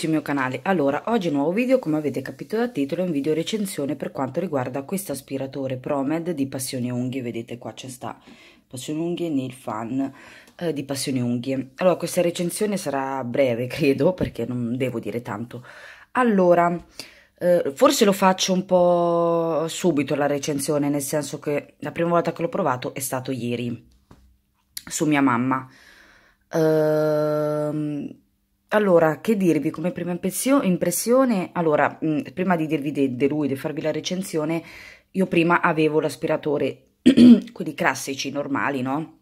sul mio canale allora oggi nuovo video come avete capito dal titolo è un video recensione per quanto riguarda questo aspiratore promed di passione unghie vedete qua c'è sta passione unghie nail fan eh, di passione unghie allora questa recensione sarà breve credo perché non devo dire tanto allora eh, forse lo faccio un po' subito la recensione nel senso che la prima volta che l'ho provato è stato ieri su mia mamma eh, allora, che dirvi come prima impressione? Allora, mh, prima di dirvi di de lui, di farvi la recensione, io prima avevo l'aspiratore, quelli classici, normali, no?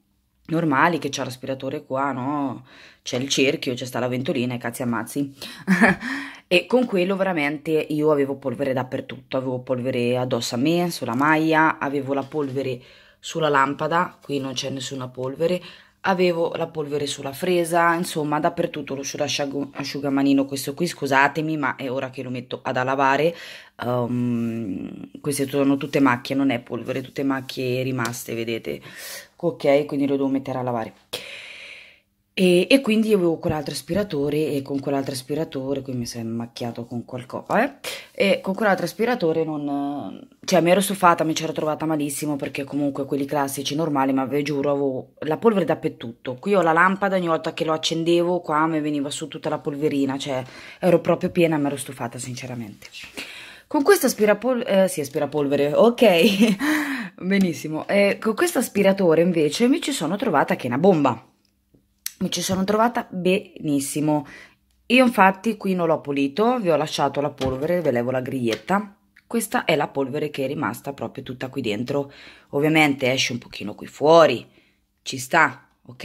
Normali, che c'è l'aspiratore qua, no? C'è il cerchio, c'è sta la ventolina e cazzi ammazzi. e con quello veramente io avevo polvere dappertutto, avevo polvere addosso a me, sulla maglia, avevo la polvere sulla lampada, qui non c'è nessuna polvere, avevo la polvere sulla fresa, insomma dappertutto lo asciugamanino questo qui, scusatemi ma è ora che lo metto ad lavare, um, ehm, queste sono tutte macchie, non è polvere, tutte macchie rimaste vedete, ok quindi lo devo mettere a lavare. E, e quindi avevo quell'altro aspiratore e con quell'altro aspiratore, qui mi si è macchiato con qualcosa, eh? e con quell'altro aspiratore non... cioè mi ero stufata, mi c'ero trovata malissimo perché comunque quelli classici normali, ma vi giuro avevo la polvere dappertutto, qui ho la lampada, ogni volta che lo accendevo qua mi veniva su tutta la polverina, cioè ero proprio piena, mi ero stufata sinceramente. Con questo aspirapolvere, eh, sì aspirapolvere, ok, benissimo, eh, con questo aspiratore invece mi ci sono trovata che è una bomba mi ci sono trovata benissimo. Io infatti qui non l'ho pulito, vi ho lasciato la polvere, ve levo la griglietta. Questa è la polvere che è rimasta proprio tutta qui dentro. Ovviamente esce un pochino qui fuori, ci sta, ok?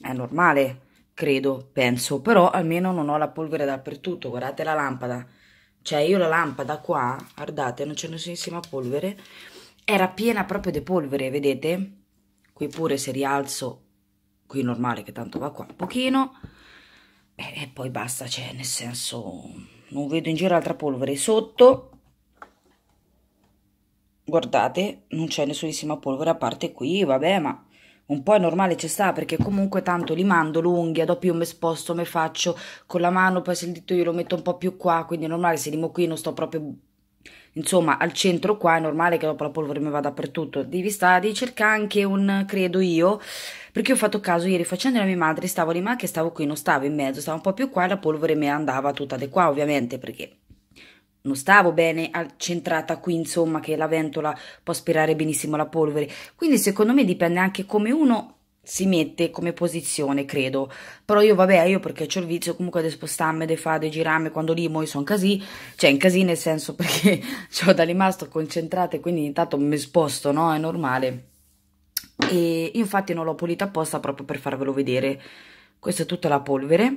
È normale, credo, penso, però almeno non ho la polvere dappertutto, guardate la lampada. Cioè io la lampada qua, guardate, non c'è nessunissima polvere, era piena proprio di polvere, vedete? Qui pure se rialzo qui normale che tanto va qua un pochino e, e poi basta, cioè nel senso non vedo in giro altra polvere sotto guardate non c'è nessunissima polvere a parte qui vabbè ma un po' è normale ci sta perché comunque tanto li mando l'unghia dopo io mi sposto, mi faccio con la mano poi se il dito io lo metto un po' più qua quindi è normale se limo qui non sto proprio insomma al centro qua è normale che dopo la polvere mi va dappertutto devi, stare devi cercare anche un credo io perché ho fatto caso ieri facendo la mia madre stavo lì ma che stavo qui non stavo in mezzo stavo un po' più qua e la polvere mi andava tutta di qua ovviamente perché non stavo bene centrata qui insomma che la ventola può aspirare benissimo la polvere quindi secondo me dipende anche come uno si mette come posizione, credo. Però io, vabbè, io perché ho il vizio comunque di spostarmi, di fare, di girarmi, quando lì muoio sono casì, cioè in casì nel senso perché ho da lì ma concentrata e quindi intanto mi sposto, no? È normale. E infatti non l'ho pulita apposta proprio per farvelo vedere. Questa è tutta la polvere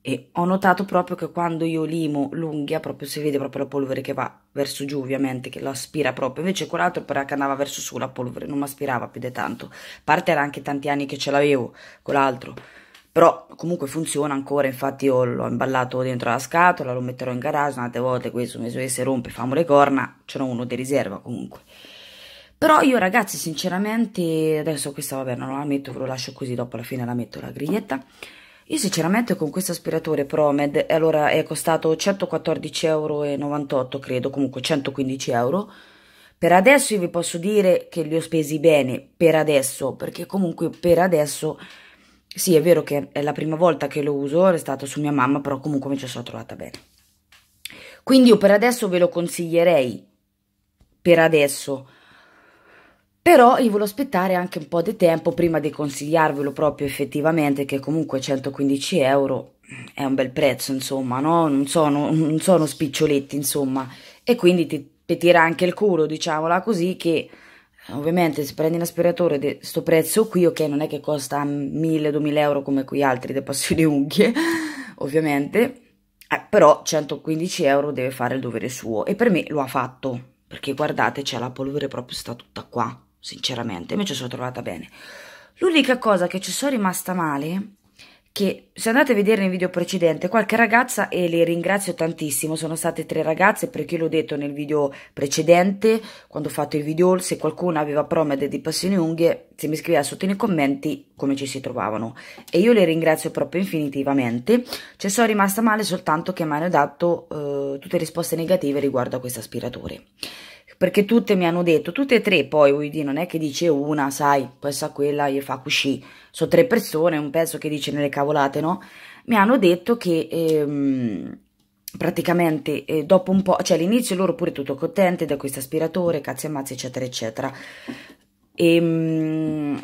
e ho notato proprio che quando io limo l'unghia proprio si vede proprio la polvere che va verso giù ovviamente che lo aspira proprio invece quell'altro però che andava verso su la polvere non mi aspirava più di tanto a parte era anche tanti anni che ce l'avevo quell'altro però comunque funziona ancora infatti io l'ho imballato dentro la scatola lo metterò in garage tante volte questo mi se rompe famo le corna ce n'ho uno di riserva comunque però io ragazzi sinceramente adesso questa vabbè non la metto ve lo lascio così dopo alla fine la metto la griglietta io sinceramente con questo aspiratore Promed, allora è costato 114,98 euro, credo, comunque 115 euro. Per adesso io vi posso dire che li ho spesi bene, per adesso, perché comunque per adesso, sì è vero che è la prima volta che lo uso, è stato su mia mamma, però comunque mi ci sono trovata bene. Quindi io per adesso ve lo consiglierei, per adesso, però io volevo aspettare anche un po' di tempo prima di consigliarvelo proprio effettivamente, che comunque 115 euro è un bel prezzo, insomma, no? Non sono, non sono spiccioletti, insomma. E quindi ti, ti tira anche il culo, diciamola così, che eh, ovviamente se prendi un aspiratore di sto prezzo qui, ok, non è che costa 1000-2000 euro come qui altri dei passioni unghie, ovviamente, eh, però 115 euro deve fare il dovere suo e per me lo ha fatto, perché guardate, c'è cioè, la polvere proprio sta tutta qua sinceramente, mi ci sono trovata bene. L'unica cosa che ci sono rimasta male, che se andate a vedere nel video precedente, qualche ragazza, e le ringrazio tantissimo, sono state tre ragazze, perché l'ho detto nel video precedente, quando ho fatto il video, se qualcuno aveva promede di passioni unghie, se mi scriveva sotto nei commenti come ci si trovavano. E io le ringrazio proprio infinitivamente, ci sono rimasta male soltanto che mi hanno dato eh, tutte risposte negative riguardo a questo aspiratore perché tutte mi hanno detto, tutte e tre poi, vuoi dire, non è che dice una, sai, poi sa quella gli fa cuscì, sono tre persone, un pezzo che dice nelle cavolate, no? Mi hanno detto che ehm, praticamente eh, dopo un po', cioè all'inizio loro pure tutto contente da questo aspiratore, cazzi e mazzi, eccetera eccetera, Ehm,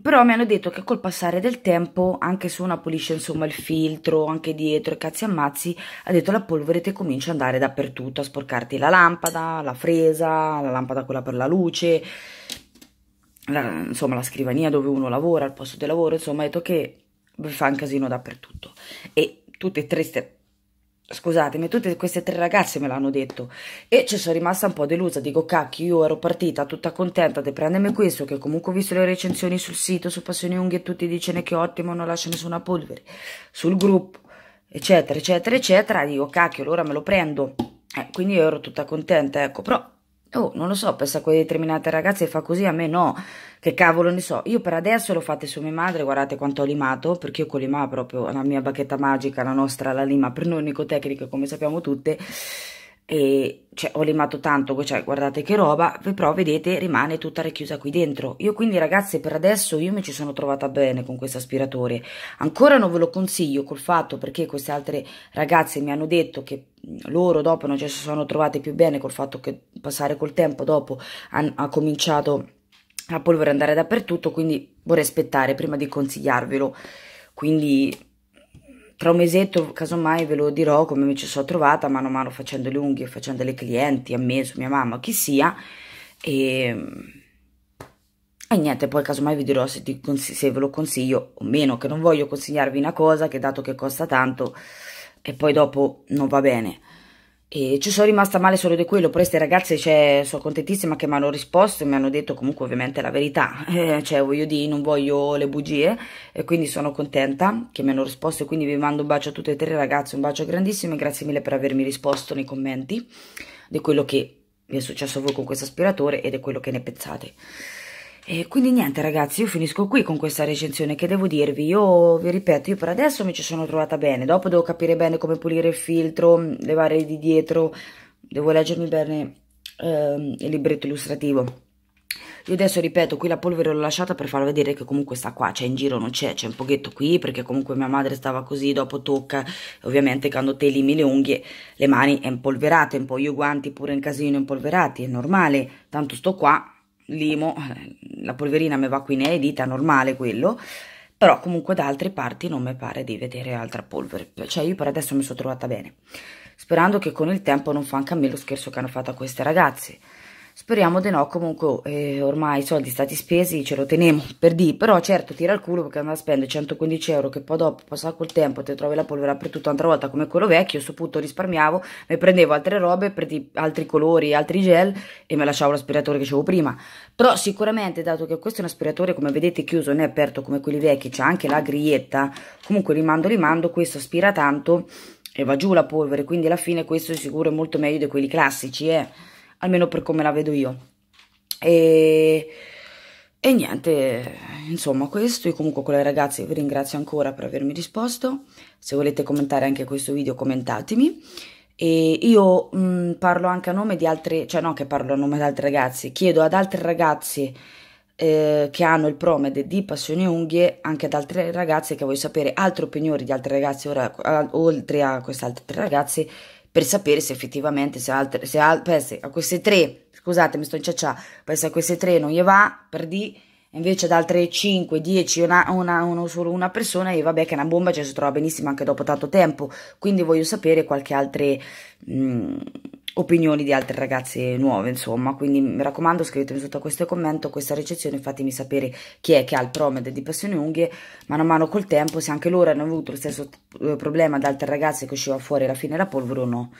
però mi hanno detto che col passare del tempo, anche se una pulisce insomma il filtro, anche dietro e cazzi ammazzi, ha detto la polvere ti comincia ad andare dappertutto, a sporcarti la lampada, la fresa, la lampada quella per la luce, la, insomma la scrivania dove uno lavora, il posto di lavoro, insomma ha detto che fa un casino dappertutto. E tutte e tre ste scusatemi, tutte queste tre ragazze me l'hanno detto e ci sono rimasta un po' delusa, dico cacchio, io ero partita tutta contenta di prendermi questo che comunque ho visto le recensioni sul sito, su Passioni Unghie tutti dicono che è ottimo, non lascia nessuna polvere, sul gruppo, eccetera, eccetera, eccetera, dico cacchio, allora me lo prendo, eh, quindi ero tutta contenta, ecco, però Oh, non lo so, pensa a quelle determinate ragazze e fa così, a me no. Che cavolo ne so. Io per adesso l'ho fatta su mia madre, guardate quanto ho limato, perché io con limato proprio la mia bacchetta magica, la nostra, la lima, per noi nicotecniche, come sappiamo tutte e cioè, ho limato tanto, cioè, guardate che roba, però vedete rimane tutta racchiusa qui dentro. Io quindi ragazze per adesso io mi ci sono trovata bene con questo aspiratore, ancora non ve lo consiglio col fatto perché queste altre ragazze mi hanno detto che loro dopo non ci si sono trovate più bene col fatto che passare col tempo dopo ha cominciato la polvere andare dappertutto, quindi vorrei aspettare prima di consigliarvelo. Quindi tra un mesetto casomai ve lo dirò come mi ci sono trovata mano a mano facendo le unghie, facendo le clienti, a me, su mia mamma, chi sia e, e niente, poi casomai vi dirò se, se, ve lo consiglio o meno, che non voglio consigliarvi una cosa che dato che costa tanto e poi dopo non va bene e ci sono rimasta male solo di quello, poi queste ragazze cioè, sono contentissima che mi hanno risposto e mi hanno detto comunque ovviamente la verità, eh, cioè voglio dire non voglio le bugie e quindi sono contenta che mi hanno risposto e quindi vi mando un bacio a tutte e tre ragazze, un bacio grandissimo e grazie mille per avermi risposto nei commenti di quello che vi è successo a voi con questo aspiratore e di quello che ne pensate. E quindi niente ragazzi, io finisco qui con questa recensione che devo dirvi, io vi ripeto, io per adesso mi ci sono trovata bene, dopo devo capire bene come pulire il filtro, levare di dietro, devo leggermi bene ehm, il libretto illustrativo. Io adesso ripeto, qui la polvere l'ho lasciata per far vedere che comunque sta qua, c'è cioè in giro non c'è, c'è un pochetto qui perché comunque mia madre stava così, dopo tocca, ovviamente quando te limi le unghie le mani è impolverate un po', io guanti pure in casino impolverati, è normale, tanto sto qua limo, eh, la polverina mi va qui nelle dita, normale quello, però comunque da altre parti non mi pare di vedere altra polvere, cioè io per adesso mi sono trovata bene, sperando che con il tempo non fa anche a me lo scherzo che hanno fatto a queste ragazze, Speriamo di no, comunque eh, ormai i soldi stati spesi ce lo teniamo per di, però certo tira il culo perché andare a spendere 115 euro che poi dopo passato col tempo ti trovi la polvere dappertutto un'altra volta come quello vecchio, a questo punto risparmiavo, mi prendevo altre robe, altri colori, altri gel e me lasciavo l'aspiratore che avevo prima, però sicuramente dato che questo è un aspiratore come vedete chiuso né aperto come quelli vecchi, c'è anche la griglietta, comunque rimando rimando, questo aspira tanto e va giù la polvere, quindi alla fine questo è sicuro è molto meglio di quelli classici eh almeno per come la vedo io. E, e niente, insomma questo, io comunque con le ragazze vi ringrazio ancora per avermi risposto, se volete commentare anche questo video commentatemi. E io mh, mm, parlo anche a nome di altri, cioè no che parlo a nome di altri ragazzi, chiedo ad altri ragazzi eh, che hanno il promede di Passione Unghie, anche ad altre ragazze che voglio sapere altre opinioni di altri ragazzi, ora, oltre a queste altre ragazze, per sapere se effettivamente se, altre, se, al, se a queste tre, scusate mi sto inciacciando, se a queste tre non gli va, per di invece ad altre 5, 10, una, una, uno solo una persona e vabbè che è una bomba ce cioè, si trova benissimo anche dopo tanto tempo, quindi voglio sapere qualche altre... Mh, mm, opinioni di altre ragazze nuove, insomma. Quindi mi raccomando, scrivetemi sotto questo commento questa recensione, fatemi sapere chi è che ha il promed di Passione Unghie. Mano a mano col tempo, se anche loro hanno avuto lo stesso eh, problema ad altre ragazze che usciva fuori alla fine la polvere o no.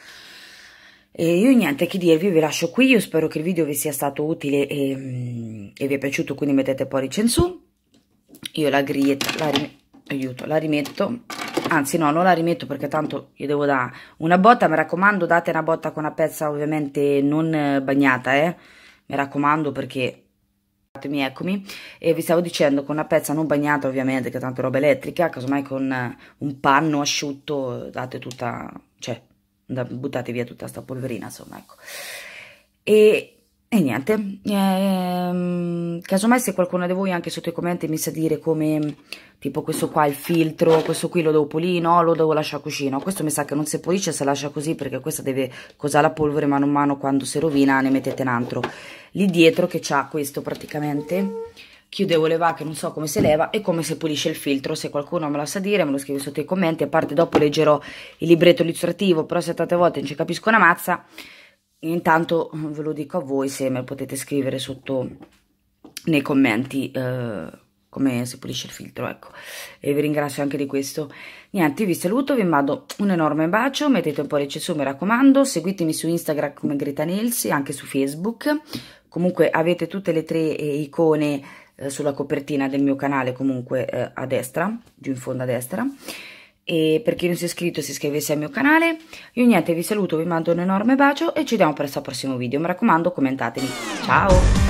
E io niente che dirvi, vi lascio qui, io spero che il video vi sia stato utile e, mm, e vi è piaciuto, quindi mettete pollice in su. Io la grietta la, rimetto, aiuto, la rimetto anzi no, non la rimetto perché tanto gli devo dare una botta, mi raccomando date una botta con una pezza ovviamente non bagnata, eh, mi raccomando perché eccomi, e vi stavo dicendo con una pezza non bagnata ovviamente, che è tanto roba elettrica, casomai con eh, un panno asciutto date tutta, cioè, buttate via tutta sta polverina, insomma, ecco. E e niente, ehm, casomai se qualcuno di voi anche sotto i commenti mi sa dire come, tipo questo qua il filtro, questo qui lo devo pulire, no, lo devo lasciare così, no, questo mi sa che non si pulisce se lascia così perché questa deve cosare la polvere mano a mano quando si rovina ne mettete un altro. Lì dietro che c'ha questo praticamente, chiudevo le vacche, non so come si leva e come si pulisce il filtro, se qualcuno me lo sa dire me lo scrive sotto i commenti, a parte dopo leggerò il libretto illustrativo, però se tante volte non ci capisco una mazza intanto ve lo dico a voi se me lo potete scrivere sotto nei commenti eh, come si pulisce il filtro ecco e vi ringrazio anche di questo niente vi saluto vi mando un enorme bacio mettete un pollice su mi raccomando seguitemi su instagram come Greta Nelsi anche su facebook comunque avete tutte le tre eh, icone eh, sulla copertina del mio canale comunque eh, a destra giù in fondo a destra e per chi non si è iscritto si iscrivesse al mio canale. Io niente, vi saluto, vi mando un enorme bacio e ci vediamo presto al prossimo video. Mi raccomando, commentatemi. Ciao!